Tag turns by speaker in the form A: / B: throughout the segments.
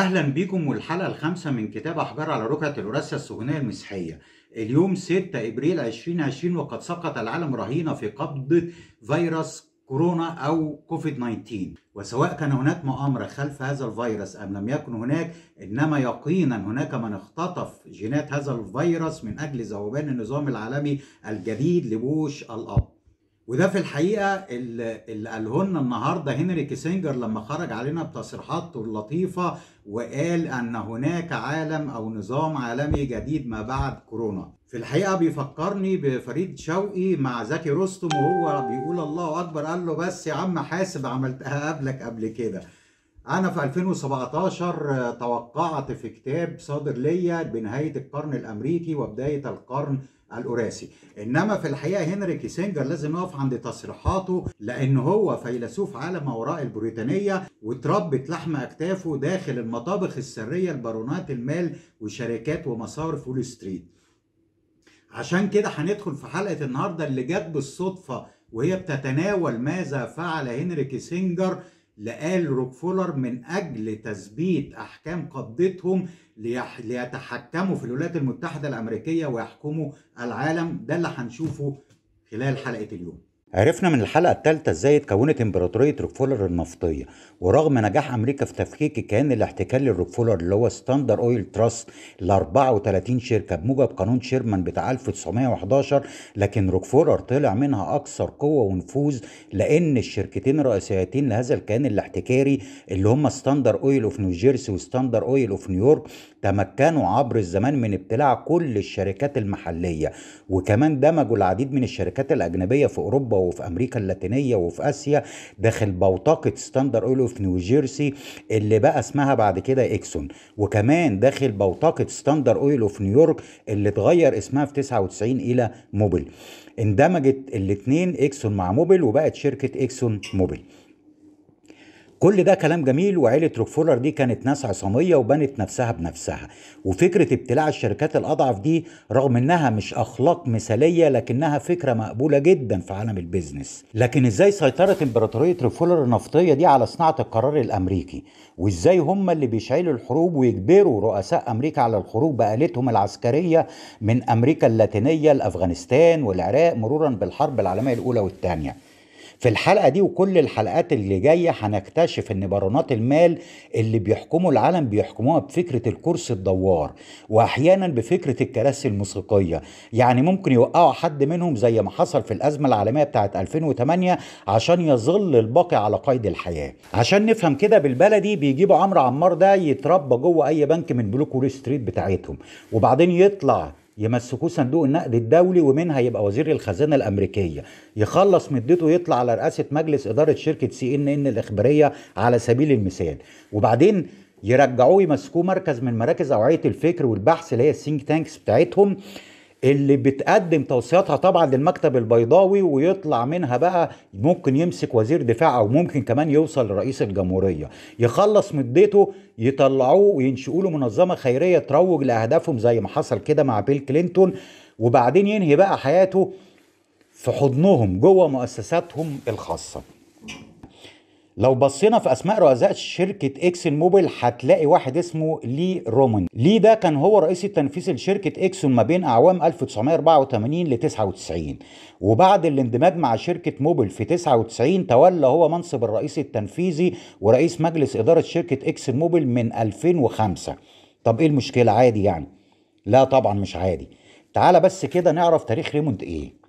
A: اهلا بيكم والحلقه الخامسه من كتاب احجار على ركعه الوراثه الصهيونيه المسيحيه اليوم 6 ابريل 2020 وقد سقط العالم رهينه في قبضه فيروس كورونا او كوفيد 19 وسواء كان هناك مؤامره خلف هذا الفيروس ام لم يكن هناك انما يقينا هناك من اختطف جينات هذا الفيروس من اجل ذوبان النظام العالمي الجديد لبوش الاب وده في الحقيقه اللي قاله لنا النهارده هنري كيسنجر لما خرج علينا بتصريحاته اللطيفه وقال ان هناك عالم او نظام عالمي جديد ما بعد كورونا. في الحقيقه بيفكرني بفريد شوقي مع زكي رستم وهو بيقول الله اكبر قال له بس يا عم حاسب عملتها قبلك قبل كده. انا في 2017 توقعت في كتاب صادر ليا بنهايه القرن الامريكي وبدايه القرن الأوراسي إنما في الحقيقة هنري كيسنجر لازم نقف عند تصريحاته لأن هو فيلسوف عالم ما وراء البريطانية وتربت لحم أكتافه داخل المطابخ السرية لبارونات المال وشركات ومسار فول ستريت عشان كده هندخل في حلقة النهاردة اللي جت بالصدفة وهي بتتناول ماذا فعل هنري كيسنجر لقال روكفولر من أجل تثبيت أحكام قبضتهم ليتحكموا في الولايات المتحدة الأمريكية ويحكموا العالم ده اللي هنشوفه خلال حلقة اليوم عرفنا من الحلقة الثالثة ازاي اتكونت امبراطورية روكفولر النفطية ورغم نجاح امريكا في تفكيك كيان الاحتكار للروكفولر اللي هو ستاندر اويل تراست ل 34 شركة بموجب قانون شيرمان بتاع 1911 لكن روكفولر طلع منها اكثر قوة ونفوذ لان الشركتين الرئيسيتين لهذا الكيان الاحتكاري اللي هما ستاندر اويل اوف نيوجيرسي وستاندر اويل اوف نيويورك تمكنوا عبر الزمان من ابتلاع كل الشركات المحلية وكمان دمجوا العديد من الشركات الاجنبية في اوروبا وفي امريكا اللاتينيه وفي اسيا داخل بوتقه ستاندر اويل في نيوجيرسي اللي بقى اسمها بعد كده اكسون وكمان داخل بوتقه ستاندر اويل في نيويورك اللي اتغير اسمها في 99 الى موبل اندمجت الاثنين اكسون مع موبل وبقت شركه اكسون موبل كل ده كلام جميل وعيلة روكفولر دي كانت ناس عصامية وبنت نفسها بنفسها وفكرة ابتلاع الشركات الأضعف دي رغم إنها مش أخلاق مثالية لكنها فكرة مقبولة جدا في عالم البيزنس لكن إزاي سيطرت إمبراطورية روكفولر النفطية دي على صناعة القرار الأمريكي وإزاي هم اللي بيشعلوا الحروب ويجبروا رؤساء أمريكا على الخروج بآلتهم العسكرية من أمريكا اللاتينية لأفغانستان والعراق مرورا بالحرب العالمية الأولى والثانية في الحلقة دي وكل الحلقات اللي جاية هنكتشف ان بارونات المال اللي بيحكموا العالم بيحكموها بفكرة الكرسي الدوار واحيانا بفكرة الكراسي الموسيقية يعني ممكن يوقعوا حد منهم زي ما حصل في الازمة العالمية بتاعة 2008 عشان يظل الباقي على قيد الحياة عشان نفهم كده بالبلدي بيجيبوا عمرو عمار ده يتربى جوه اي بنك من بلوك وول ستريت بتاعتهم وبعدين يطلع يمسكوه صندوق النقد الدولي ومنها يبقى وزير الخزانه الامريكيه يخلص مدته يطلع على رئاسه مجلس اداره شركه سي ان ان الاخباريه على سبيل المثال وبعدين يرجعوه يمسكوه مركز من مراكز اوعيه الفكر والبحث اللي هي السينك تانكس بتاعتهم اللي بتقدم توصياتها طبعا للمكتب البيضاوي ويطلع منها بقى ممكن يمسك وزير دفاع او ممكن كمان يوصل لرئيس الجمهوريه يخلص مدته يطلعوه وينشئوا له منظمه خيريه تروج لاهدافهم زي ما حصل كده مع بيل كلينتون وبعدين ينهي بقى حياته في حضنهم جوه مؤسساتهم الخاصه لو بصينا في اسماء رؤساء شركه اكسن موبيل هتلاقي واحد اسمه لي رومان لي ده كان هو الرئيس التنفيذي لشركه اكسون ما بين اعوام 1984 ل 99 وبعد الاندماج مع شركه موبيل في 99 تولى هو منصب الرئيس التنفيذي ورئيس مجلس اداره شركه اكسن موبيل من 2005 طب ايه المشكله عادي يعني لا طبعا مش عادي تعال بس كده نعرف تاريخ ريموند ايه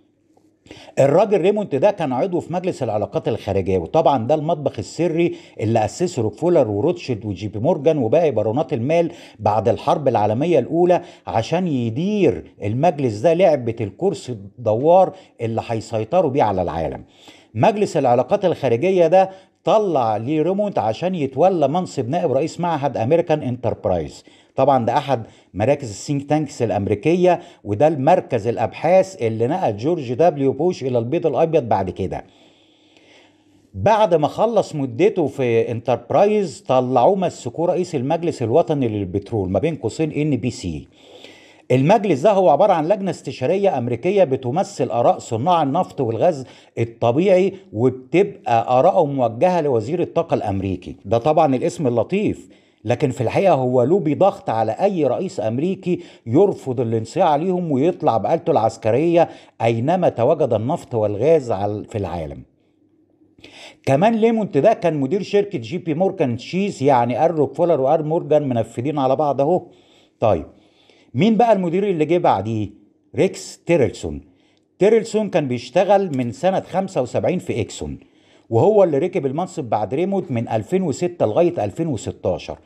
A: الراجل ريمونت ده كان عضو في مجلس العلاقات الخارجيه وطبعا ده المطبخ السري اللي اسسه روكفولر وروتشيلد وجي بي مورجان وباقي بارونات المال بعد الحرب العالميه الاولى عشان يدير المجلس ده لعبه الكرسي الدوار اللي هيسيطروا بيه على العالم مجلس العلاقات الخارجيه ده طلع لي ريمونت عشان يتولى منصب نائب رئيس معهد امريكان انتربرايز طبعا ده احد مراكز السينك تانكس الامريكيه وده المركز الابحاث اللي نقل جورج دبليو بوش الى البيض الابيض بعد كده بعد ما خلص مدته في انتربرايز طلعوه مسكوه رئيس المجلس الوطني للبترول ما بين قوسين ان بي سي المجلس ده هو عبارة عن لجنة استشارية أمريكية بتمثل آراء صناع النفط والغاز الطبيعي وبتبقى آراءهم موجهة لوزير الطاقة الأمريكي ده طبعا الاسم اللطيف لكن في الحقيقه هو له ضغط على اي رئيس امريكي يرفض الانصياع ليهم ويطلع بآلته العسكريه اينما تواجد النفط والغاز في العالم كمان ليمونت ده كان مدير شركة جي بي موركان تشيز يعني ار فولر وار مورجان منفذين على بعض اهو طيب مين بقى المدير اللي جه بعديه ريكس تيرلسون تيرلسون كان بيشتغل من سنة 75 في إكسون وهو اللي ركب المنصب بعد ريموت من 2006 لغايه 2016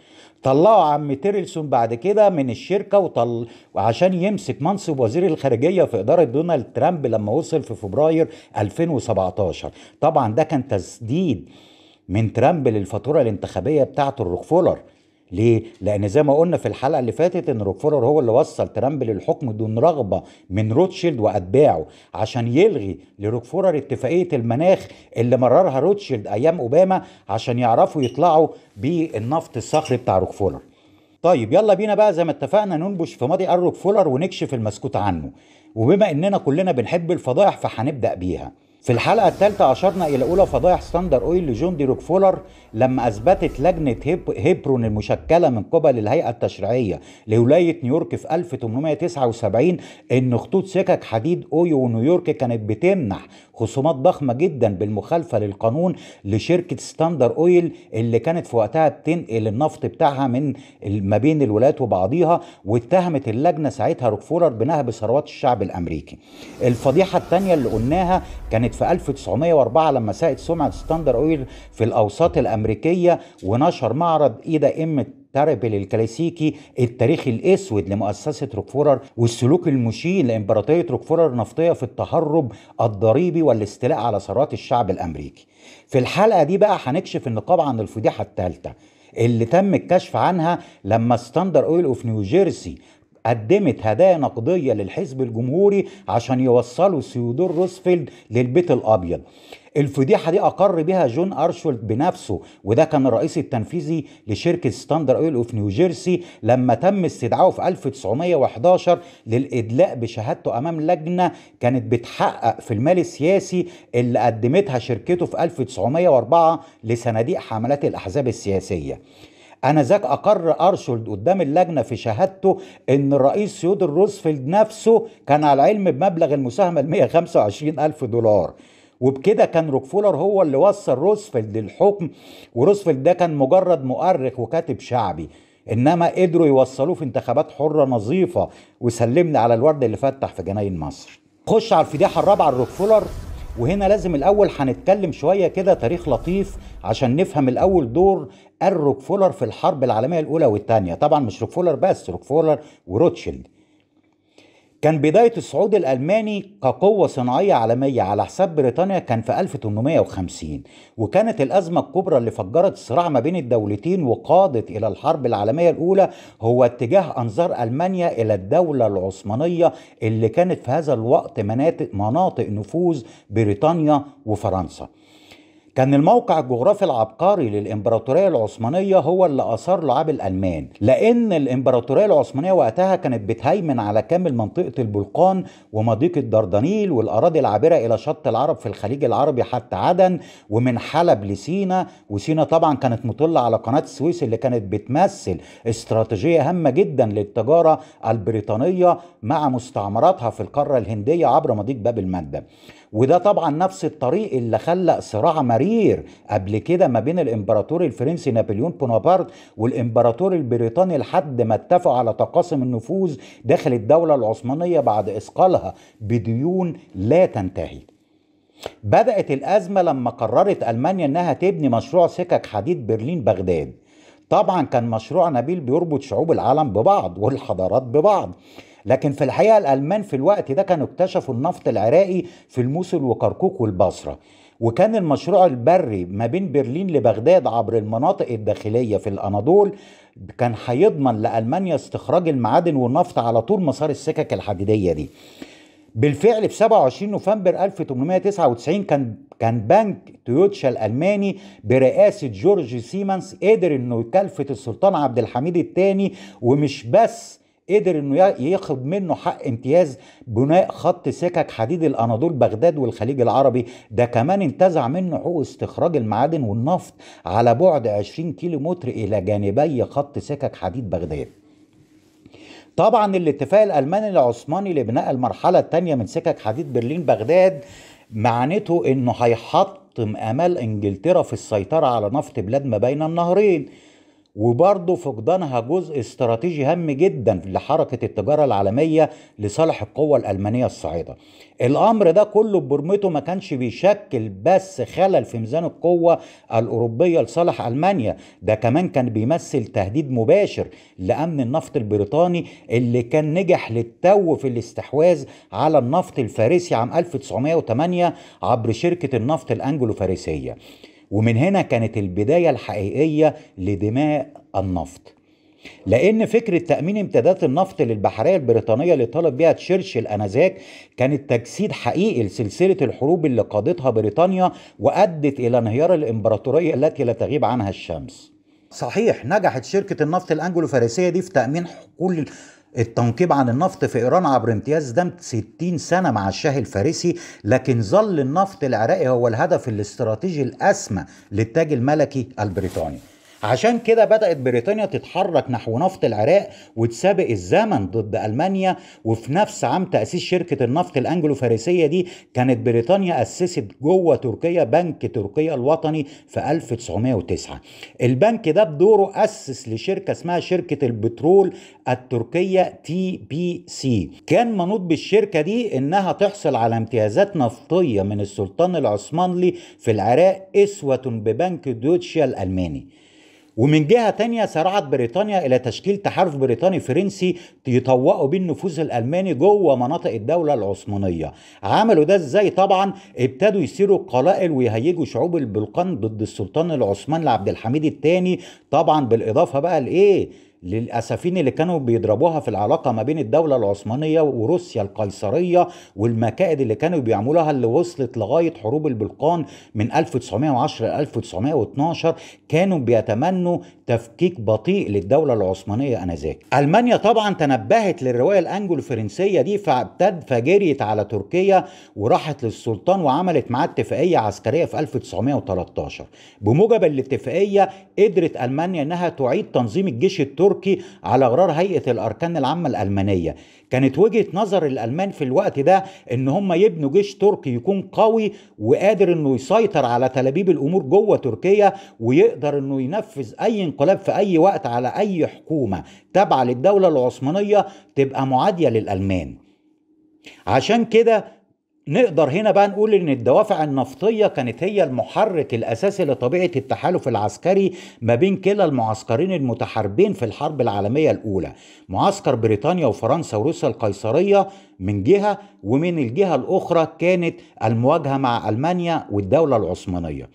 A: طلعوا عم تيرلسون بعد كده من الشركه وطل... وعشان يمسك منصب وزير الخارجيه في اداره دونالد ترامب لما وصل في فبراير 2017 طبعا ده كان تسديد من ترامب للفاتوره الانتخابيه بتاعته الروكفولر ليه؟ لأن زي ما قلنا في الحلقة اللي فاتت إن روكفورر هو اللي وصل ترامب للحكم دون رغبة من روتشيلد وأتباعه عشان يلغي لروكفورر اتفاقية المناخ اللي مررها روتشيلد أيام أوباما عشان يعرفوا يطلعوا بالنفط الصخري بتاع روكفورر. طيب يلا بينا بقى زي ما اتفقنا ننبش في ماضي فولر ونكشف المسكوت عنه وبما اننا كلنا بنحب الفضائح فهنبدا بيها في الحلقة الثالثة أشرنا إلى أولى فضائح ستاندر أويل لجون دي روكفولر لما أثبتت لجنة هيب هيبرون المشكلة من قبل الهيئة التشريعية لولاية نيويورك في 1879 إن خطوط سكك حديد أويو ونيويورك كانت بتمنح خصومات ضخمه جدا بالمخالفه للقانون لشركه ستاندر اويل اللي كانت في وقتها بتنقل النفط بتاعها من ما بين الولايات وبعضيها واتهمت اللجنه ساعتها روكفولر بنهب ثروات الشعب الامريكي. الفضيحه الثانيه اللي قلناها كانت في 1904 لما ساءت سمعه ستاندر اويل في الاوساط الامريكيه ونشر معرض ايدا إمت التربل الكلاسيكي التاريخ الاسود لمؤسسه روكفورر والسلوك المشين لامبراطوريه روكفورر النفطيه في التهرب الضريبي والاستيلاء على ثروات الشعب الامريكي. في الحلقه دي بقى هنكشف النقاب عن الفضيحه الثالثه اللي تم الكشف عنها لما ستاندر اويل اوف نيوجيرسي قدمت هدايا نقدية للحزب الجمهوري عشان يوصلوا سيودور روزفلد للبيت الأبيض الفضيحه دي اقر بها جون ارشولد بنفسه وده كان الرئيس التنفيذي لشركه ستاندر اويل اوف نيوجيرسي لما تم استدعائه في 1911 للادلاء بشهادته امام لجنه كانت بتحقق في المال السياسي اللي قدمتها شركته في 1904 لصناديق حملات الاحزاب السياسيه انذاك اقر ارشولد قدام اللجنه في شهادته ان الرئيس ثيودور روزفلد نفسه كان على علم بمبلغ المساهمه 125 الف دولار وبكده كان روكفولر هو اللي وصل روزفلد للحكم وروزفلد ده كان مجرد مؤرخ وكاتب شعبي انما قدروا يوصلوه في انتخابات حره نظيفه وسلمنا على الورد اللي فتح في جناين مصر خش على الفضيحه الرابعه لروكفولر وهنا لازم الاول هنتكلم شويه كده تاريخ لطيف عشان نفهم الاول دور الروكفولر في الحرب العالميه الاولى والثانيه طبعا مش روكفولر بس روكفولر وروتشيلد كان بداية الصعود الألماني كقوة صناعية عالمية على حساب بريطانيا كان في 1850 وكانت الأزمة الكبرى اللي فجرت الصراع ما بين الدولتين وقادت إلى الحرب العالمية الأولى هو اتجاه أنظار ألمانيا إلى الدولة العثمانية اللي كانت في هذا الوقت مناطق, نفوذ بريطانيا وفرنسا كان الموقع الجغرافي العبقري للإمبراطورية العثمانية هو اللي أثار لعاب الألمان لأن الإمبراطورية العثمانية وقتها كانت بتهيمن على كامل منطقة البلقان ومضيق الدردنيل والأراضي العابرة إلى شط العرب في الخليج العربي حتى عدن ومن حلب لسينا وسينا طبعا كانت مطلة على قناة السويس اللي كانت بتمثل استراتيجية هامة جدا للتجارة البريطانية مع مستعمراتها في القارة الهندية عبر مضيق باب المندب وده طبعا نفس الطريق اللي خلق صراع مرير قبل كده ما بين الامبراطور الفرنسي نابليون بونابرت والامبراطور البريطاني لحد ما اتفقوا على تقاسم النفوذ داخل الدولة العثمانية بعد إثقالها بديون لا تنتهي بدأت الأزمة لما قررت ألمانيا أنها تبني مشروع سكك حديد برلين بغداد طبعا كان مشروع نبيل بيربط شعوب العالم ببعض والحضارات ببعض لكن في الحقيقة الألمان في الوقت ده كانوا اكتشفوا النفط العراقي في الموصل وكركوك والبصرة وكان المشروع البري ما بين برلين لبغداد عبر المناطق الداخلية في الأناضول كان هيضمن لألمانيا استخراج المعادن والنفط على طول مسار السكك الحديدية دي بالفعل في 27 نوفمبر 1899 كان كان بنك تويوتشا الالماني برئاسه جورج سيمنز قدر انه يكلفه السلطان عبد الحميد الثاني ومش بس قدر انه ياخد منه حق امتياز بناء خط سكك حديد الاناضول بغداد والخليج العربي ده كمان انتزع منه حقوق استخراج المعادن والنفط على بعد 20 كيلو متر الى جانبي خط سكك حديد بغداد طبعا الاتفاق الالماني العثماني لبناء المرحله الثانيه من سكك حديد برلين بغداد معنته انه هيحطم امال انجلترا في السيطره على نفط بلاد ما بين النهرين وبرضه فقدانها جزء استراتيجي هام جدا لحركة التجارة العالمية لصالح القوة الألمانية الصاعدة الأمر ده كله برمته ما كانش بيشكل بس خلل في ميزان القوة الأوروبية لصالح ألمانيا ده كمان كان بيمثل تهديد مباشر لأمن النفط البريطاني اللي كان نجح للتو في الاستحواذ على النفط الفارسي عام 1908 عبر شركة النفط الأنجلو فارسية ومن هنا كانت البداية الحقيقية لدماء النفط لأن فكرة تأمين امتدادات النفط للبحرية البريطانية اللي طلب بها تشرشل آنذاك كانت تجسيد حقيقي لسلسلة الحروب اللي قادتها بريطانيا وأدت إلى انهيار الإمبراطورية التي لا تغيب عنها الشمس. صحيح نجحت شركة النفط الأنجلو فارسية دي في تأمين كل التنقيب عن النفط في إيران عبر امتياز دمت 60 سنة مع الشاه الفارسي لكن ظل النفط العراقي هو الهدف الاستراتيجي الأسمى للتاج الملكي البريطاني عشان كده بدأت بريطانيا تتحرك نحو نفط العراق وتسابق الزمن ضد ألمانيا وفي نفس عام تأسيس شركة النفط الأنجلو فارسية دي كانت بريطانيا أسست جوه تركيا بنك تركيا الوطني في 1909 البنك ده بدوره أسس لشركة اسمها شركة البترول التركية تي بي سي كان منوط بالشركة دي إنها تحصل على امتيازات نفطية من السلطان العثماني في العراق إسوة ببنك دوتشيا الألماني ومن جهة تانية سارعت بريطانيا إلى تشكيل تحالف بريطاني فرنسي يطوقوا بيه النفوذ الألماني جوه مناطق الدولة العثمانية عملوا ده إزاي طبعا ابتدوا يثيروا القلائل ويهيجوا شعوب البلقان ضد السلطان العثماني عبد الحميد الثاني طبعا بالإضافة بقى لإيه للأسفين اللي كانوا بيضربوها في العلاقة ما بين الدولة العثمانية وروسيا القيصرية والمكائد اللي كانوا بيعملوها اللي وصلت لغاية حروب البلقان من 1910 ل 1912 كانوا بيتمنوا تفكيك بطيء للدولة العثمانية أنذاك ألمانيا طبعا تنبهت للرواية الأنجلو الفرنسية دي فابتد فجريت على تركيا وراحت للسلطان وعملت معاه اتفاقية عسكرية في 1913 بموجب الاتفاقية قدرت ألمانيا أنها تعيد تنظيم الجيش التركي التركي على غرار هيئة الأركان العامة الألمانية كانت وجهة نظر الألمان في الوقت ده إن هم يبنوا جيش تركي يكون قوي وقادر إنه يسيطر على تلابيب الأمور جوه تركيا ويقدر إنه ينفذ أي انقلاب في أي وقت على أي حكومة تابعة للدولة العثمانية تبقى معادية للألمان عشان كده نقدر هنا بقى نقول ان الدوافع النفطيه كانت هي المحرك الاساسي لطبيعه التحالف العسكري ما بين كلا المعسكرين المتحاربين في الحرب العالميه الاولى معسكر بريطانيا وفرنسا وروسيا القيصريه من جهه ومن الجهه الاخرى كانت المواجهه مع المانيا والدوله العثمانيه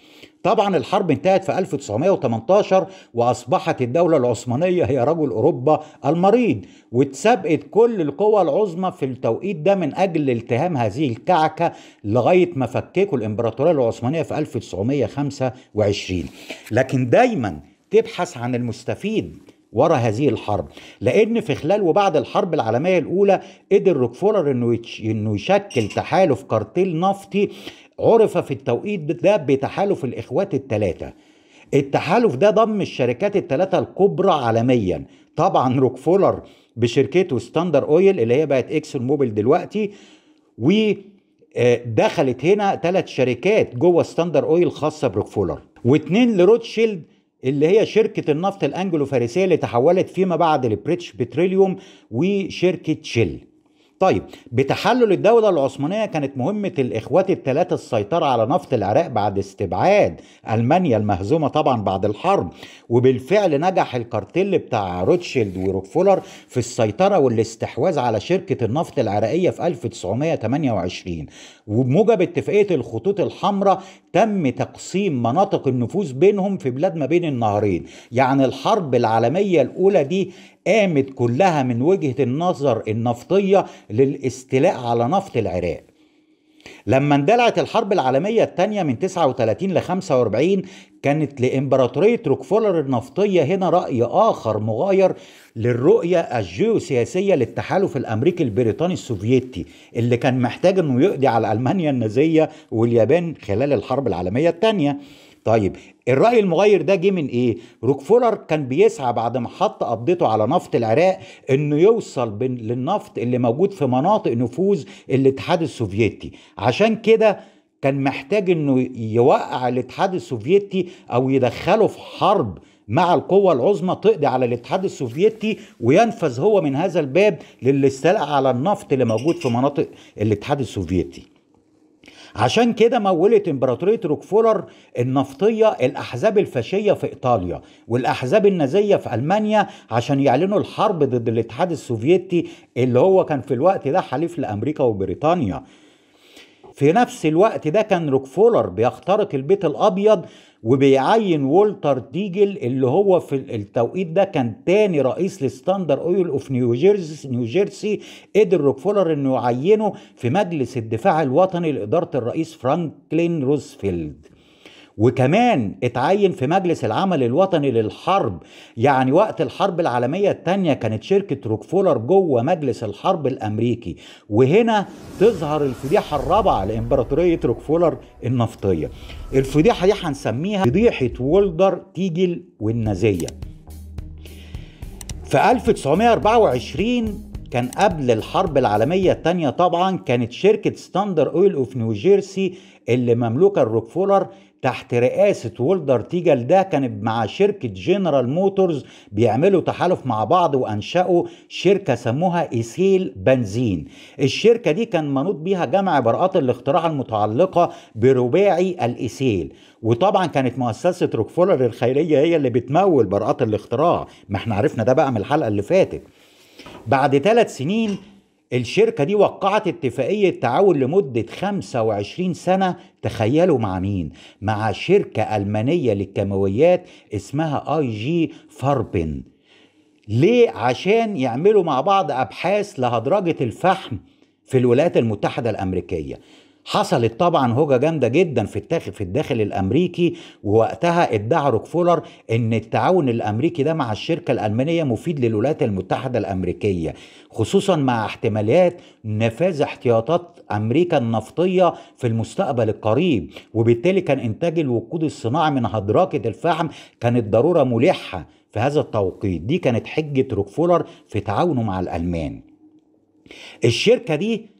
A: طبعا الحرب انتهت في 1918 واصبحت الدوله العثمانيه هي رجل اوروبا المريض واتسابقت كل القوى العظمى في التوقيت ده من اجل التهام هذه الكعكه لغايه ما فككوا الامبراطوريه العثمانيه في 1925 لكن دايما تبحث عن المستفيد ورا هذه الحرب لان في خلال وبعد الحرب العالميه الاولى قدر روكفولر انه انه يشكل تحالف كارتيل نفطي عرف في التوقيت ده بتحالف الإخوات الثلاثة التحالف ده ضم الشركات الثلاثة الكبرى عالميا طبعا روكفولر بشركته ستاندر اويل اللي هي بقت اكسون موبيل دلوقتي ودخلت آه، هنا ثلاث شركات جوه ستاندر اويل خاصة بروكفولر واثنين لروتشيلد اللي هي شركة النفط الأنجلو فارسية اللي تحولت فيما بعد لبريتش بتريليوم وشركة شيل طيب بتحلل الدولة العثمانية كانت مهمة الإخوات الثلاثة السيطرة على نفط العراق بعد استبعاد ألمانيا المهزومة طبعا بعد الحرب وبالفعل نجح الكارتيل بتاع روتشيلد وروكفولر في السيطرة والاستحواذ على شركة النفط العراقية في 1928 وبموجب اتفاقية الخطوط الحمراء تم تقسيم مناطق النفوذ بينهم في بلاد ما بين النهرين يعني الحرب العالمية الأولى دي قامت كلها من وجهة النظر النفطية للاستيلاء على نفط العراق لما اندلعت الحرب العالمية الثانية من 39 ل 45 كانت لإمبراطورية روكفولر النفطية هنا رأي آخر مغاير للرؤية الجيوسياسية للتحالف الأمريكي البريطاني السوفيتي اللي كان محتاج أنه يقضي على ألمانيا النازية واليابان خلال الحرب العالمية الثانية طيب الرأي المغير ده جه من ايه؟ روكفولر كان بيسعى بعد ما حط قبضته على نفط العراق انه يوصل للنفط اللي موجود في مناطق نفوذ الاتحاد السوفيتي، عشان كده كان محتاج انه يوقع الاتحاد السوفيتي او يدخله في حرب مع القوة العظمى تقضي على الاتحاد السوفيتي وينفذ هو من هذا الباب للاستيلاء على النفط اللي موجود في مناطق الاتحاد السوفيتي. عشان كده مولت امبراطورية روكفولر النفطية الأحزاب الفاشية في إيطاليا والأحزاب النازية في ألمانيا عشان يعلنوا الحرب ضد الاتحاد السوفيتي اللي هو كان في الوقت ده حليف لأمريكا وبريطانيا في نفس الوقت ده كان روكفولر بيخترق البيت الأبيض وبيعين وولتر ديجل اللي هو في التوقيت ده كان تاني رئيس لستاندر اويل اوف نيوجيرسي نيوجيرسي قدر روكفولر انه يعينه في مجلس الدفاع الوطني لاداره الرئيس فرانكلين روزفيلد وكمان اتعين في مجلس العمل الوطني للحرب يعني وقت الحرب العالمية الثانية كانت شركة روكفولر جوه مجلس الحرب الأمريكي وهنا تظهر الفضيحة الرابعة لإمبراطورية روكفولر النفطية الفضيحة دي هنسميها فضيحة وولدر تيجل والنازية في 1924 كان قبل الحرب العالمية الثانية طبعا كانت شركة ستاندر اويل اوف نيوجيرسي اللي مملوكة الروكفولر تحت رئاسة وولدر تيجل ده كان مع شركة جنرال موتورز بيعملوا تحالف مع بعض وأنشأوا شركة سموها إيسيل بنزين الشركة دي كان منوط بيها جمع براءات الاختراع المتعلقة برباعي الإيسيل وطبعا كانت مؤسسة روكفولر الخيرية هي اللي بتمول براءات الاختراع ما احنا عرفنا ده بقى من الحلقة اللي فاتت بعد ثلاث سنين الشركة دي وقعت اتفاقية تعاون لمدة 25 سنة تخيلوا مع مين؟ مع شركة ألمانية للكيماويات اسمها اي جي فاربن ليه؟ عشان يعملوا مع بعض أبحاث لهدرجة الفحم في الولايات المتحدة الأمريكية حصلت طبعا هوجة جامدة جدا في الداخل, في الداخل الأمريكي ووقتها ادعى روكفولر أن التعاون الأمريكي ده مع الشركة الألمانية مفيد للولايات المتحدة الأمريكية خصوصا مع احتمالات نفاذ احتياطات أمريكا النفطية في المستقبل القريب وبالتالي كان إنتاج الوقود الصناعي من هدراكة الفحم كانت ضرورة ملحة في هذا التوقيت دي كانت حجة روكفولر في تعاونه مع الألمان الشركة دي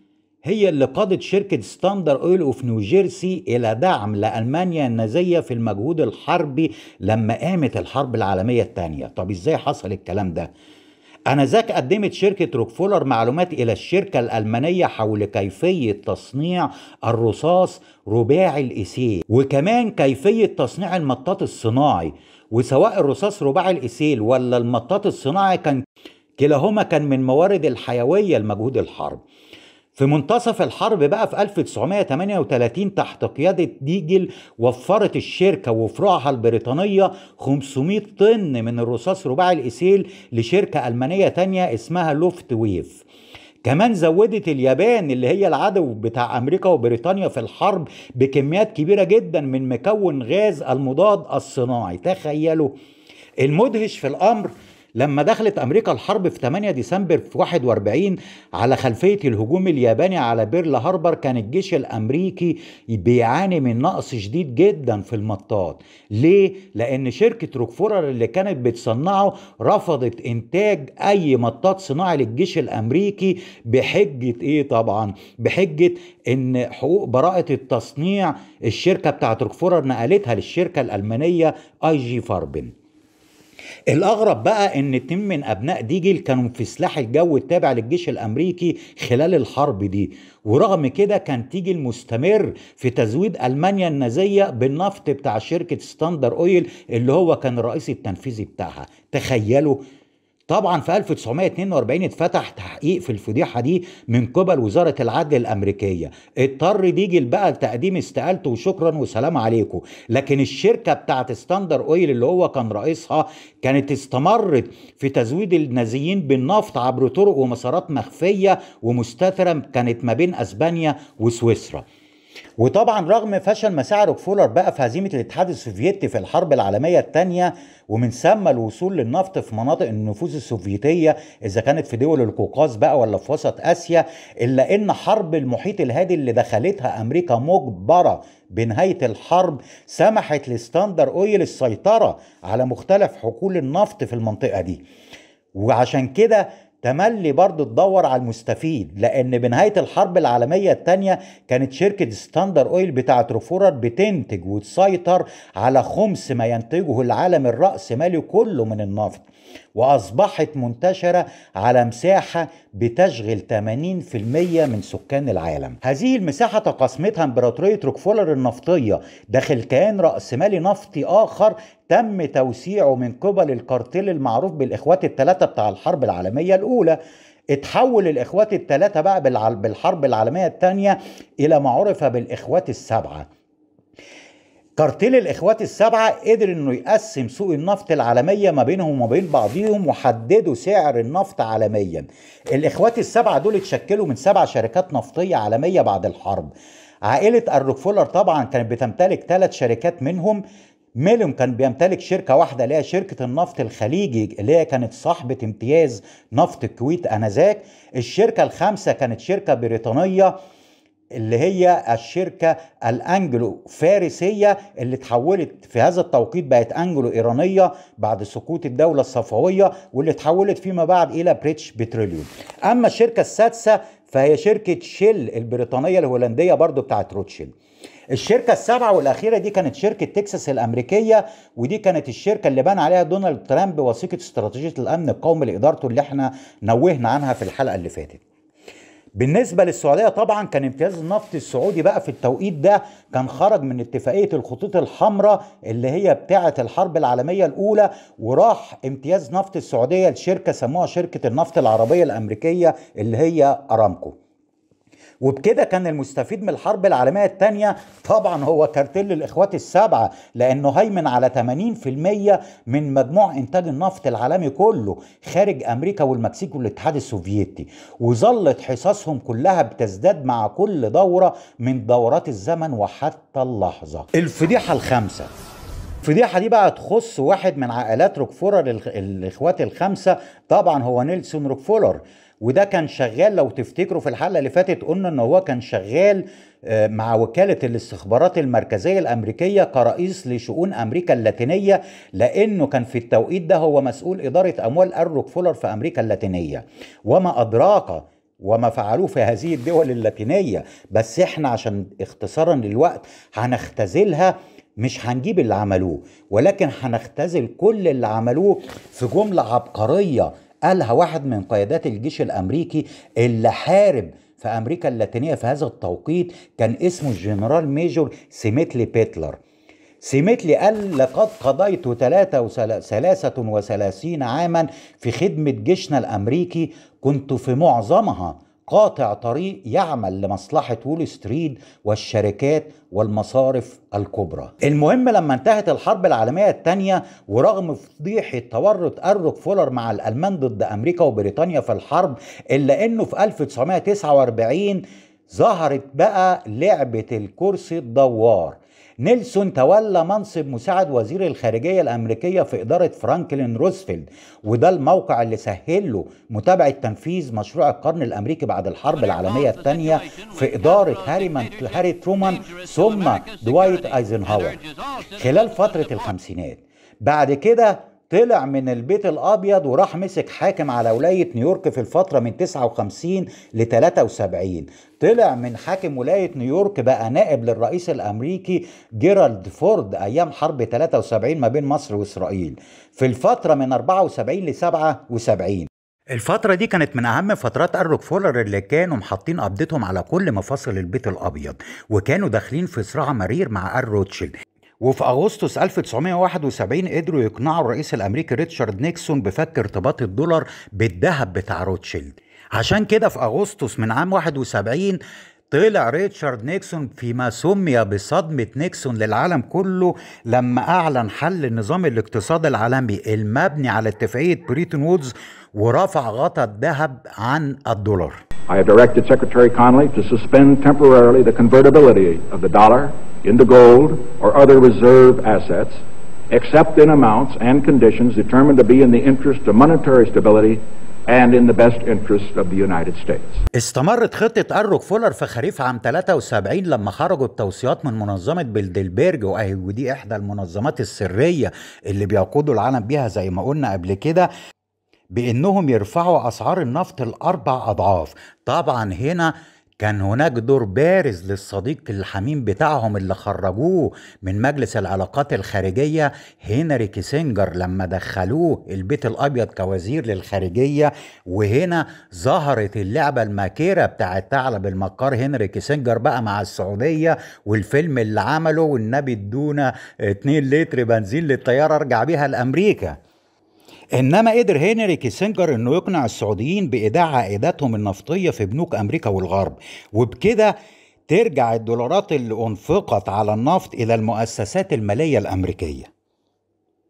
A: هي اللي قادت شركة ستاندر أويل أوف نيوجيرسي إلى دعم لألمانيا النازية في المجهود الحربي لما قامت الحرب العالمية الثانية طب إزاي حصل الكلام ده؟ آنذاك قدمت شركة روكفولر معلومات إلى الشركة الألمانية حول كيفية تصنيع الرصاص رباعي الإيسيل وكمان كيفية تصنيع المطاط الصناعي وسواء الرصاص رباعي الإيسيل ولا المطاط الصناعي كان كلاهما كان من موارد الحيوية لمجهود الحرب في منتصف الحرب بقى في 1938 تحت قيادة ديجل وفرت الشركة وفروعها البريطانية 500 طن من الرصاص رباعي الإيسيل لشركة ألمانية تانية اسمها لوفت ويف كمان زودت اليابان اللي هي العدو بتاع امريكا وبريطانيا في الحرب بكميات كبيره جدا من مكون غاز المضاد الصناعي تخيلوا المدهش في الامر لما دخلت أمريكا الحرب في 8 ديسمبر في 41 على خلفية الهجوم الياباني على بيرل هاربر كان الجيش الأمريكي بيعاني من نقص شديد جدا في المطاط ليه؟ لأن شركة روكفورر اللي كانت بتصنعه رفضت إنتاج أي مطاط صناعي للجيش الأمريكي بحجة إيه طبعا؟ بحجة إن حقوق براءة التصنيع الشركة بتاعت روكفورر نقلتها للشركة الألمانية أي جي فاربن الاغرب بقى ان اتنين من ابناء ديجل كانوا في سلاح الجو التابع للجيش الامريكي خلال الحرب دي ورغم كده كان تيجل مستمر في تزويد المانيا النازيه بالنفط بتاع شركه ستاندر اويل اللي هو كان الرئيس التنفيذي بتاعها تخيلوا طبعا في 1942 اتفتح تحقيق في الفضيحه دي من قبل وزاره العدل الامريكيه اضطر ديجل بقى لتقديم استقالته وشكرا وسلام عليكم لكن الشركه بتاعت ستاندر اويل اللي هو كان رئيسها كانت استمرت في تزويد النازيين بالنفط عبر طرق ومسارات مخفيه ومستثره كانت ما بين اسبانيا وسويسرا وطبعا رغم فشل مساعي روكفولر بقى في هزيمة الاتحاد السوفيتي في الحرب العالمية الثانية ومن ثم الوصول للنفط في مناطق النفوذ السوفيتية إذا كانت في دول القوقاز بقى ولا في وسط آسيا إلا إن حرب المحيط الهادي اللي دخلتها أمريكا مجبرة بنهاية الحرب سمحت لستاندر أويل السيطرة على مختلف حقول النفط في المنطقة دي وعشان كده تملي برضه تدور على المستفيد لان بنهايه الحرب العالميه الثانيه كانت شركه ستاندر اويل بتاعه روفورر بتنتج وتسيطر على خمس ما ينتجه العالم الراسمالي كله من النفط وأصبحت منتشرة على مساحة بتشغل 80% من سكان العالم هذه المساحة تقاسمتها امبراطورية روكفولر النفطية داخل كيان رأسمالي نفطي آخر تم توسيعه من قبل الكارتيل المعروف بالإخوات الثلاثة بتاع الحرب العالمية الأولى اتحول الإخوات الثلاثة بقى بالحرب العالمية الثانية إلى ما عرف بالإخوات السبعة كارتيل الاخوات السبعه قدر انه يقسم سوق النفط العالميه ما بينهم وما بين بعضيهم وحددوا سعر النفط عالميا الاخوات السبعه دول اتشكلوا من سبع شركات نفطيه عالميه بعد الحرب عائله الروكفولر طبعا كانت بتمتلك ثلاث شركات منهم ميلوم كان بيمتلك شركة واحدة اللي هي شركة النفط الخليجي اللي هي كانت صاحبة امتياز نفط الكويت آنذاك الشركة الخامسة كانت شركة بريطانية اللي هي الشركة الأنجلو فارسية اللي تحولت في هذا التوقيت بقت أنجلو إيرانية بعد سقوط الدولة الصفوية واللي تحولت فيما بعد إلى بريتش بتروليوم أما الشركة السادسة فهي شركة شيل البريطانية الهولندية برضو بتاعت روتشيل الشركة السابعة والأخيرة دي كانت شركة تكساس الأمريكية ودي كانت الشركة اللي بان عليها دونالد ترامب وثيقة استراتيجية الأمن القومي لإدارته اللي احنا نوهنا عنها في الحلقة اللي فاتت بالنسبة للسعودية طبعا كان امتياز النفط السعودي بقى في التوقيت ده كان خرج من اتفاقية الخطوط الحمراء اللي هي بتاعة الحرب العالمية الأولى وراح امتياز نفط السعودية لشركة سموها شركة النفط العربية الأمريكية اللي هي أرامكو وبكده كان المستفيد من الحرب العالمية الثانية طبعا هو كارتل الإخوات السبعة لأنه هيمن على 80% من مجموع إنتاج النفط العالمي كله خارج أمريكا والمكسيك والاتحاد السوفيتي وظلت حصصهم كلها بتزداد مع كل دورة من دورات الزمن وحتى اللحظة الفضيحة الخامسة الفضيحة دي بقى تخص واحد من عائلات روكفولر الإخوات الخمسة طبعا هو نيلسون روكفولر وده كان شغال لو تفتكروا في الحلقه اللي فاتت قلنا ان هو كان شغال آه، مع وكاله الاستخبارات المركزيه الامريكيه كرئيس لشؤون امريكا اللاتينيه لانه كان في التوقيت ده هو مسؤول اداره اموال الروكفولر في امريكا اللاتينيه وما ادراك وما فعلوه في هذه الدول اللاتينيه بس احنا عشان اختصارا للوقت هنختزلها مش هنجيب اللي عملوه ولكن هنختزل كل اللي عملوه في جمله عبقريه قالها واحد من قيادات الجيش الامريكي اللي حارب في امريكا اللاتينيه في هذا التوقيت كان اسمه الجنرال ميجور سيميتلي بيتلر سيميتلي قال لقد قضيت 33 عاما في خدمة جيشنا الأمريكي كنت في معظمها قاطع طريق يعمل لمصلحة وول ستريت والشركات والمصارف الكبرى المهم لما انتهت الحرب العالمية الثانية ورغم فضيحة تورط أروك فولر مع الألمان ضد أمريكا وبريطانيا في الحرب إلا أنه في 1949 ظهرت بقى لعبة الكرسي الدوار نيلسون تولى منصب مساعد وزير الخارجية الأمريكية في إدارة فرانكلين روزفلت وده الموقع اللي سهل له متابعة تنفيذ مشروع القرن الأمريكي بعد الحرب العالمية الثانية في إدارة هاري, هاري ترومان ثم دوايت أيزنهاور خلال فترة الخمسينات بعد كده طلع من البيت الابيض وراح مسك حاكم على ولايه نيويورك في الفتره من 59 ل 73 طلع من حاكم ولايه نيويورك بقى نائب للرئيس الامريكي جيرالد فورد ايام حرب 73 ما بين مصر واسرائيل في الفتره من 74 ل 77 الفترة دي كانت من أهم فترات فولر اللي كانوا محطين قبضتهم على كل مفاصل البيت الأبيض وكانوا داخلين في صراع مرير مع روتشيلد وفي أغسطس 1971 قدروا يقنعوا الرئيس الأمريكي ريتشارد نيكسون بفك ارتباط الدولار بالذهب بتاع روتشيلد عشان كده في أغسطس من عام 71 طلع ريتشارد نيكسون فيما سمي بصدمة نيكسون للعالم كله لما أعلن حل النظام الاقتصادي العالمي المبني على اتفاقية بريتون وودز ورفع غطى الذهب عن الدولار. I have directed Secretary Connolly to suspend temporarily the convertibility of the dollar into gold or other reserve assets, except in amounts and conditions determined to be in the interest of monetary stability and in the best interest of the United States. استمرت خطة أروك فولر في خريف عام 73 لما خرجوا بتوصيات من منظمة بلدلبرج ودي إحدى المنظمات السرية اللي بيقودوا العالم بيها زي ما قلنا قبل كده بإنهم يرفعوا أسعار النفط الأربع أضعاف طبعا هنا كان هناك دور بارز للصديق الحميم بتاعهم اللي خرجوه من مجلس العلاقات الخارجية هنري كيسنجر لما دخلوه البيت الأبيض كوزير للخارجية وهنا ظهرت اللعبة الماكرة بتاعت ثعلب المكار هنري كيسنجر بقى مع السعودية والفيلم اللي عمله والنبي ادونا 2 لتر بنزين للطيارة ارجع بيها لأمريكا انما قدر هنري كيسنجر انه يقنع السعوديين بايداع عائداتهم النفطيه في بنوك امريكا والغرب وبكده ترجع الدولارات اللي انفقت على النفط الى المؤسسات الماليه الامريكيه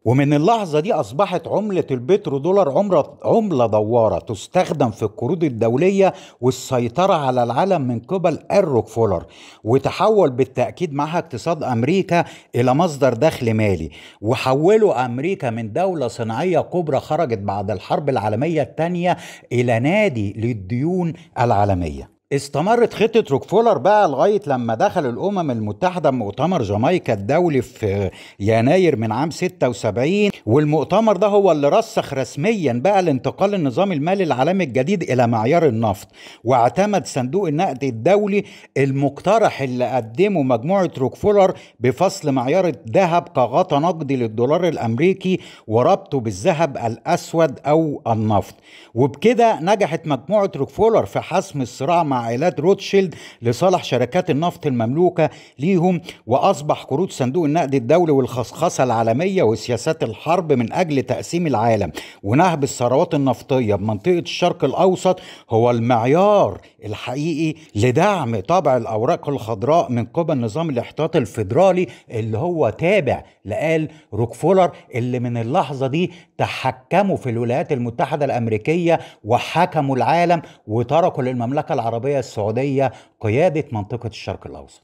A: ومن اللحظة دي أصبحت عملة البترو دولار عمرة عملة دوارة تستخدم في القروض الدولية والسيطرة على العالم من قبل الروكفولر وتحول بالتأكيد معها اقتصاد أمريكا إلى مصدر دخل مالي وحولوا أمريكا من دولة صناعية كبرى خرجت بعد الحرب العالمية الثانية إلى نادي للديون العالمية استمرت خطة روكفولر بقى لغاية لما دخل الأمم المتحدة مؤتمر جامايكا الدولي في يناير من عام 76 والمؤتمر ده هو اللي رسخ رسميا بقى لانتقال النظام المالي العالمي الجديد إلى معيار النفط واعتمد صندوق النقد الدولي المقترح اللي قدمه مجموعة روكفولر بفصل معيار الذهب كغطى نقدي للدولار الأمريكي وربطه بالذهب الأسود أو النفط وبكده نجحت مجموعة روكفولر في حسم الصراع مع مع عائلات روتشيلد لصالح شركات النفط المملوكة ليهم وأصبح قروض صندوق النقد الدولي والخصخصة العالمية وسياسات الحرب من أجل تقسيم العالم ونهب الثروات النفطية بمنطقة الشرق الأوسط هو المعيار الحقيقي لدعم طبع الأوراق الخضراء من قبل نظام الاحتياط الفيدرالي اللي هو تابع لقال روكفولر اللي من اللحظة دي تحكموا في الولايات المتحدة الأمريكية وحكموا العالم وتركوا للمملكة العربية السعودية قيادة منطقة الشرق الأوسط